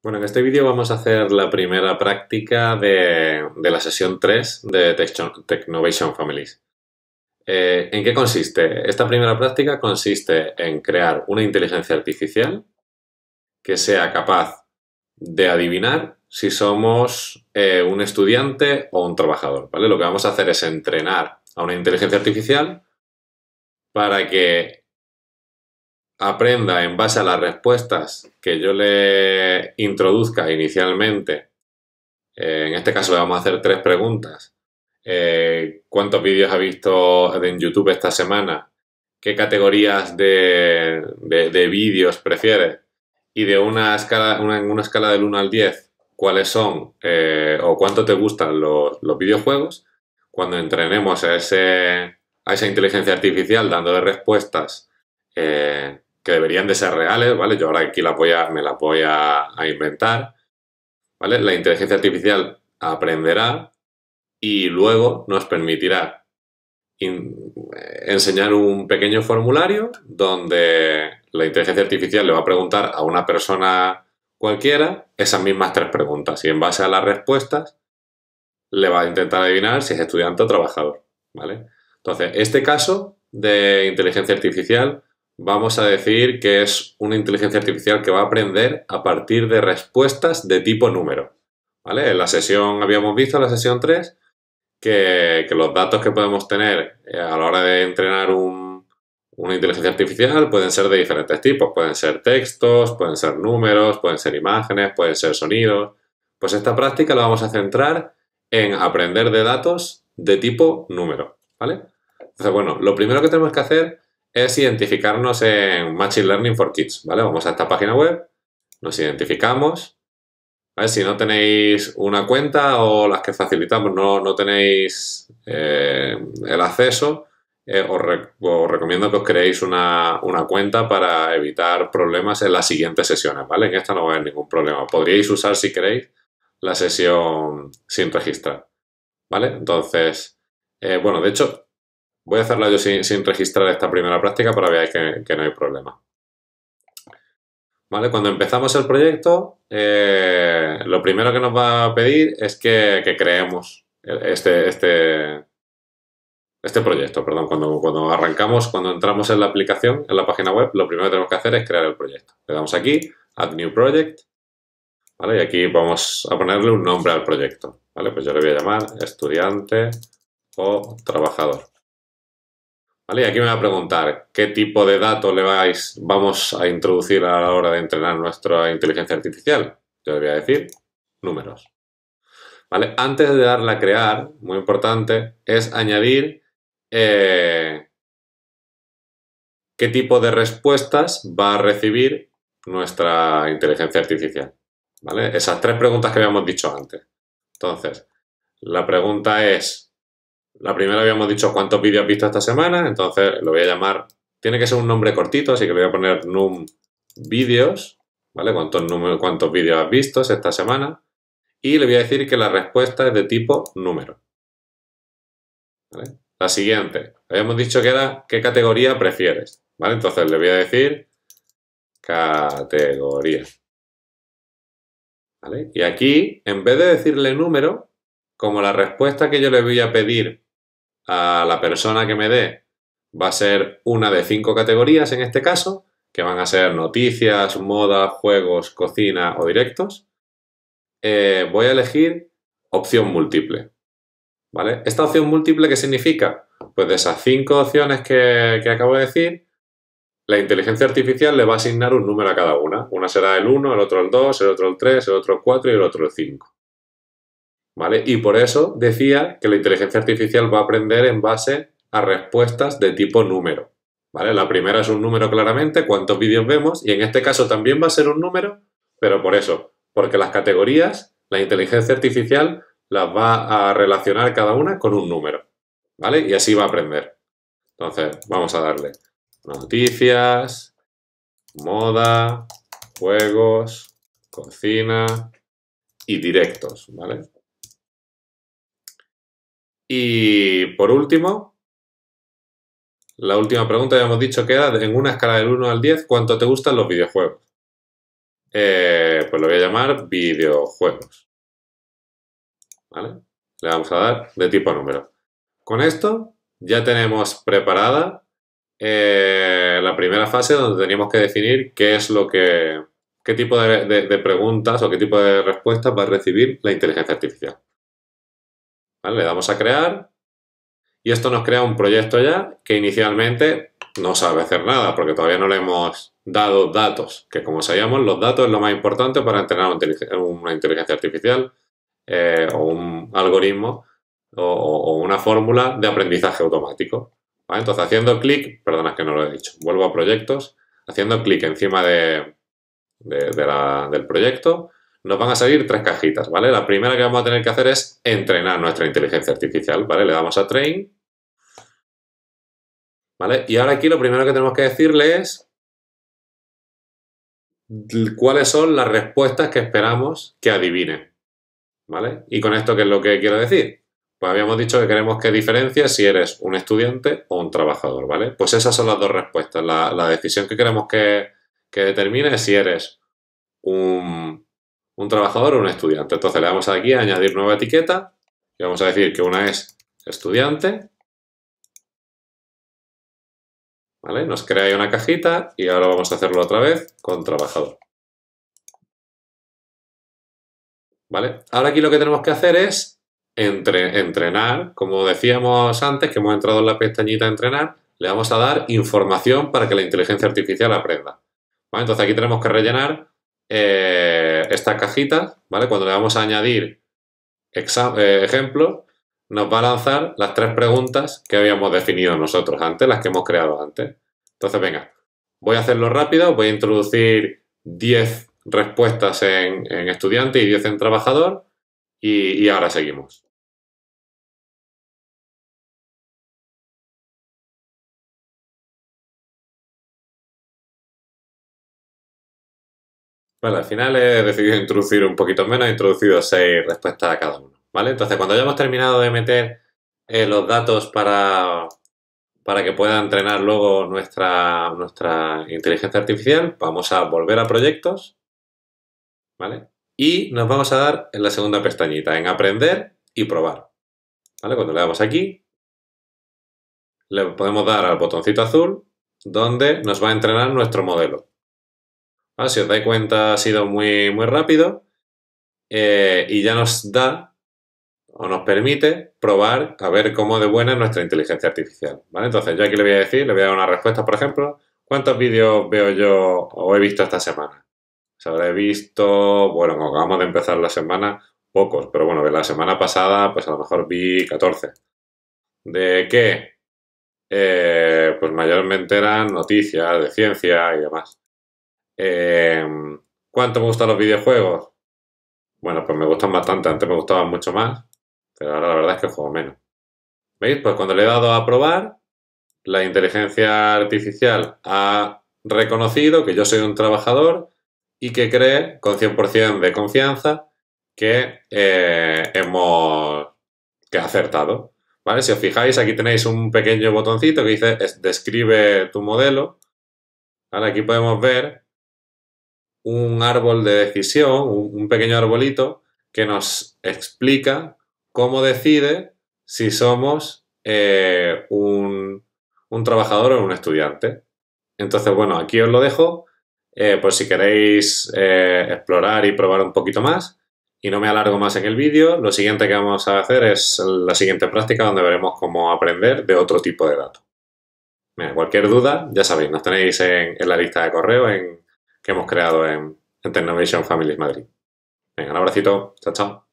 Bueno, en este vídeo vamos a hacer la primera práctica de, la sesión 3 de Technovation Families. Eh, ¿En qué consiste? Esta primera práctica consiste en crear una inteligencia artificial que sea capaz de adivinar si somos eh, un estudiante o un trabajador. ¿vale? Lo que vamos a hacer es entrenar a una inteligencia artificial para que aprenda en base a las respuestas que yo le introduzca inicialmente, eh, en este caso le vamos a hacer tres preguntas. Eh, ¿Cuántos vídeos ha visto en YouTube esta semana? ¿Qué categorías de, vídeos prefiere? Y de una escala, una, una escala del 1 al 10, ¿cuáles son eh, o cuánto te gustan los, videojuegos? Cuando entrenemos a, ese, a esa inteligencia artificial dándole respuestas que deberían de ser reales, ¿vale? Yo ahora aquí la voy me la voy a, inventar, ¿vale? La inteligencia artificial aprenderá y luego nos permitirá eh, enseñar un pequeño formulario donde la inteligencia artificial le va a preguntar a una persona cualquiera esas mismas tres preguntas y en base a las respuestas le va a intentar adivinar si es estudiante o trabajador, ¿vale? Entonces, este caso de inteligencia artificial vamos a decir que es una inteligencia artificial que va a aprender a partir de respuestas de tipo número. ¿Vale? En la sesión, habíamos visto en la sesión 3, que, los datos que podemos tener eh, a la hora de entrenar una inteligencia artificial pueden ser de diferentes tipos. Pueden ser textos, pueden ser números, pueden ser imágenes, pueden ser sonidos. Pues esta práctica la vamos a centrar en aprender de datos de tipo número, ¿vale? Entonces, bueno, lo primero que tenemos que hacer es identificarnos en Machine Learning for Kids, ¿vale? Vamos a esta página web, nos identificamos. Si no tenéis una cuenta o las que facilitamos no, tenéis eh, el acceso, eh, os, recomiendo que os creéis una, cuenta para evitar problemas en las siguientes sesiones, ¿vale? En esta no va a haber ningún problema. Podríais usar, si queréis, la sesión sin registrar, ¿vale? Entonces, eh, bueno, de hecho, Voy a hacerlo yo sin, registrar esta primera práctica para veáis que, no hay problema. ¿Vale? Cuando empezamos el proyecto, eh, lo primero que nos va a pedir es que, creemos este, este, este, proyecto, perdón, cuando, cuando, arrancamos, cuando entramos en la aplicación, en la página web, lo primero que tenemos que hacer es crear el proyecto. Le damos aquí, Add New Project, Y aquí vamos a ponerle un nombre al proyecto, ¿vale? Pues yo le voy a llamar estudiante o trabajador. Y aquí me va a preguntar qué tipo de datos le vais, vamos a introducir a la hora de entrenar nuestra inteligencia artificial. Yo le voy a decir números. ¿Vale? Antes de darle a crear, muy importante, es añadir eh, qué tipo de respuestas va a recibir nuestra inteligencia artificial. ¿Vale? Esas tres preguntas que habíamos dicho antes. Entonces, la pregunta es, la primera habíamos dicho cuántos vídeos has visto esta semana, entonces lo voy a llamar. Tiene que ser un nombre cortito, así que le voy a poner num vídeos, ¿vale? ¿Cuántos, cuántos vídeos has visto esta semana? Y le voy a decir que la respuesta es de tipo número. ¿Vale? La siguiente. Habíamos dicho que era qué categoría prefieres, ¿vale? Entonces le voy a decir categoría. ¿Vale? Y aquí, en vez de decirle número, como la respuesta que yo le voy a pedir a la persona que me dé va a ser una de cinco categorías en este caso, que van a ser noticias, moda, juegos, cocina o directos, eh, voy a elegir opción múltiple. ¿Vale? ¿Esta opción múltiple qué significa? Pues de esas cinco opciones que, que acabo de decir, la inteligencia artificial le va a asignar un número a cada una. Una será el 1, el otro el 2, el otro el 3, el otro el 4 y el otro el 5. ¿vale? Y por eso decía que la inteligencia artificial va a aprender en base a respuestas de tipo número, ¿vale? La primera es un número claramente, cuántos vídeos vemos, y en este caso también va a ser un número, pero por eso, porque las categorías, la inteligencia artificial las va a relacionar cada una con un número, ¿vale? Y así va a aprender. Entonces, vamos a darle noticias, moda, juegos, cocina y directos, ¿vale? Y por último, la última pregunta ya hemos dicho que era, en una escala del 1 al 10, ¿cuánto te gustan los videojuegos? Eh, pues lo voy a llamar videojuegos. ¿Vale? Le vamos a dar de tipo número. Con esto ya tenemos preparada eh, la primera fase donde tenemos que definir qué es lo que, qué tipo de preguntas o qué tipo de respuestas va a recibir la inteligencia artificial. Le damos a crear y esto nos crea un proyecto ya que inicialmente no sabe hacer nada porque todavía no le hemos dado datos, que como sabíamos los datos es lo más importante para entrenar una inteligencia artificial eh, o un algoritmo o, una fórmula de aprendizaje automático. Entonces haciendo clic, perdona que no lo he dicho, vuelvo a proyectos, haciendo clic encima del proyecto, nos van a salir tres cajitas, ¿vale? La primera que vamos a tener que hacer es entrenar nuestra inteligencia artificial, ¿vale? Le damos a train, ¿vale? Y ahora aquí lo primero que tenemos que decirle es cuáles son las respuestas que esperamos que adivine, ¿vale? Y con esto, ¿qué es lo que quiero decir? Pues habíamos dicho que queremos que diferencie si eres un estudiante o un trabajador, ¿vale? Pues esas son las dos respuestas. La, decisión que queremos que, que determine es si eres un un trabajador o un estudiante. Entonces le vamos aquí a añadir nueva etiqueta y vamos a decir que una es estudiante. ¿Vale? Nos crea ahí una cajita y ahora vamos a hacerlo otra vez con trabajador. ¿Vale? Ahora aquí lo que tenemos que hacer es entre, entrenar, como decíamos antes, que hemos entrado en la pestañita entrenar, le vamos a dar información para que la inteligencia artificial aprenda. Entonces aquí tenemos que rellenar eh, esta cajita, ¿vale? Cuando le vamos a añadir eh, ejemplo, ejemplos, nos va a lanzar las tres preguntas que habíamos definido nosotros antes, las que hemos creado antes. Entonces, venga, voy a hacerlo rápido, voy a introducir 10 respuestas en, estudiante y 10 en trabajador y ahora seguimos. Vale, al final he decidido introducir un poquito menos, he introducido seis respuestas a cada uno. ¿Vale? Entonces, cuando hayamos terminado de meter eh, los datos para, para que pueda entrenar luego nuestra, nuestra inteligencia artificial, vamos a volver a proyectos, ¿vale? Y nos vamos a dar en la segunda pestañita, en aprender y probar. ¿Vale? Cuando le damos aquí, le podemos dar al botoncito azul, donde nos va a entrenar nuestro modelo. Si os dais cuenta, ha sido muy, muy rápido eh, y ya nos da o nos permite probar a ver cómo de buena es nuestra inteligencia artificial. ¿vale? Entonces, yo aquí le voy a decir, le voy a dar una respuesta, por ejemplo, ¿cuántos vídeos veo yo o he visto esta semana? O sea, he visto, bueno, acabamos de empezar la semana, pocos, pero bueno, la semana pasada, pues a lo mejor vi 14. ¿De qué? Eh, pues mayormente eran noticias de ciencia y demás. Em, ¿Cuánto me gustan los videojuegos? Bueno, pues me gustan bastante. Antes me gustaban mucho más, pero ahora la verdad es que juego menos. ¿Veis? Pues cuando le he dado a probar, la inteligencia artificial ha reconocido que yo soy un trabajador y que cree con 100% de confianza que eh, hemos que ha acertado. ¿Vale? Si os fijáis, aquí tenéis un pequeño botoncito que dice describe tu modelo. Aquí podemos ver un árbol de decisión, un, pequeño arbolito que nos explica cómo decide si somos eh, un, trabajador o un estudiante. Entonces, bueno, aquí os lo dejo eh, por si queréis eh, explorar y probar un poquito más. Y no me alargo más en el vídeo. Lo siguiente que vamos a hacer es la siguiente práctica donde veremos cómo aprender de otro tipo de datos. cualquier duda, ya sabéis, nos tenéis en, en la lista de correo en que hemos creado en, en Families Madrid. Venga, un abracito. Chao, chao.